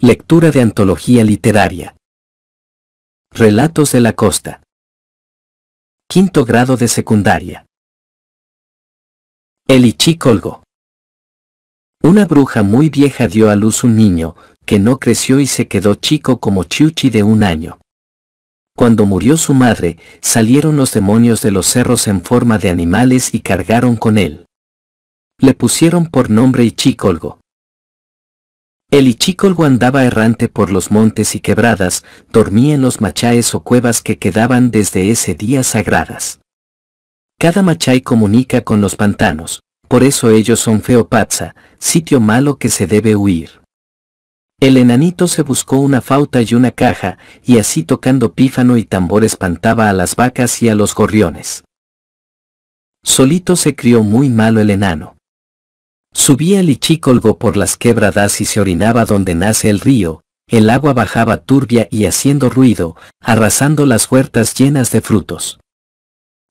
Lectura de antología literaria. Relatos de la costa. Quinto grado de secundaria. El Ichicolgo. Una bruja muy vieja dio a luz un niño, que no creció y se quedó chico como Chiuchi de un año. Cuando murió su madre, salieron los demonios de los cerros en forma de animales y cargaron con él. Le pusieron por nombre Ichícolgo. El Ichícolgo andaba errante por los montes y quebradas, dormía en los machaes o cuevas que quedaban desde ese día sagradas. Cada machay comunica con los pantanos, por eso ellos son Feopatza, sitio malo que se debe huir. El enanito se buscó una fauta y una caja, y así tocando pífano y tambor espantaba a las vacas y a los gorriones. Solito se crió muy malo el enano Subía el Lichícolgo por las quebradas y se orinaba donde nace el río, el agua bajaba turbia y haciendo ruido, arrasando las huertas llenas de frutos.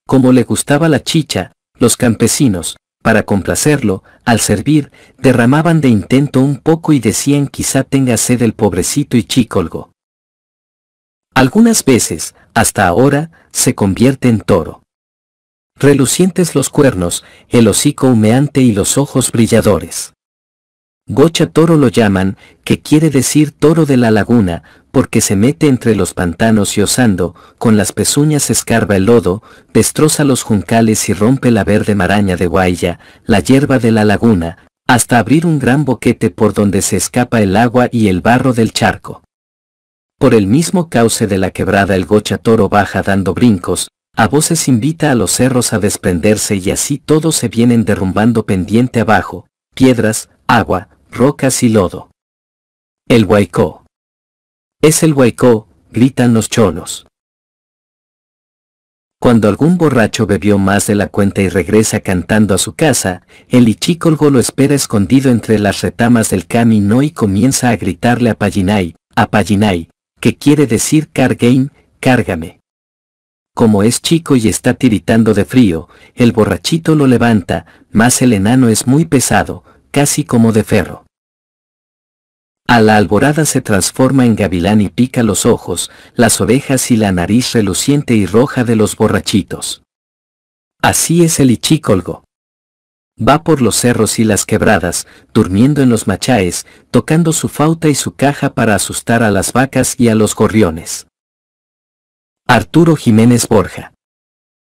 Como le gustaba la chicha, los campesinos, para complacerlo, al servir, derramaban de intento un poco y decían quizá tenga sed el pobrecito Ichícolgo. Algunas veces, hasta ahora, se convierte en toro relucientes los cuernos, el hocico humeante y los ojos brilladores. Gocha toro lo llaman, que quiere decir toro de la laguna, porque se mete entre los pantanos y osando, con las pezuñas escarba el lodo, destroza los juncales y rompe la verde maraña de guaya, la hierba de la laguna, hasta abrir un gran boquete por donde se escapa el agua y el barro del charco. Por el mismo cauce de la quebrada el gocha toro baja dando brincos, a voces invita a los cerros a desprenderse y así todos se vienen derrumbando pendiente abajo, piedras, agua, rocas y lodo. El Huaycó. Es el Huaycó, gritan los chonos. Cuando algún borracho bebió más de la cuenta y regresa cantando a su casa, el ichícolgo lo espera escondido entre las retamas del camino y comienza a gritarle a Paginay, a Paginay, que quiere decir cargain, cárgame. Como es chico y está tiritando de frío, el borrachito lo levanta, más el enano es muy pesado, casi como de ferro. A la alborada se transforma en gavilán y pica los ojos, las ovejas y la nariz reluciente y roja de los borrachitos. Así es el ichícolgo. Va por los cerros y las quebradas, durmiendo en los machaes, tocando su fauta y su caja para asustar a las vacas y a los gorriones. Arturo Jiménez Borja.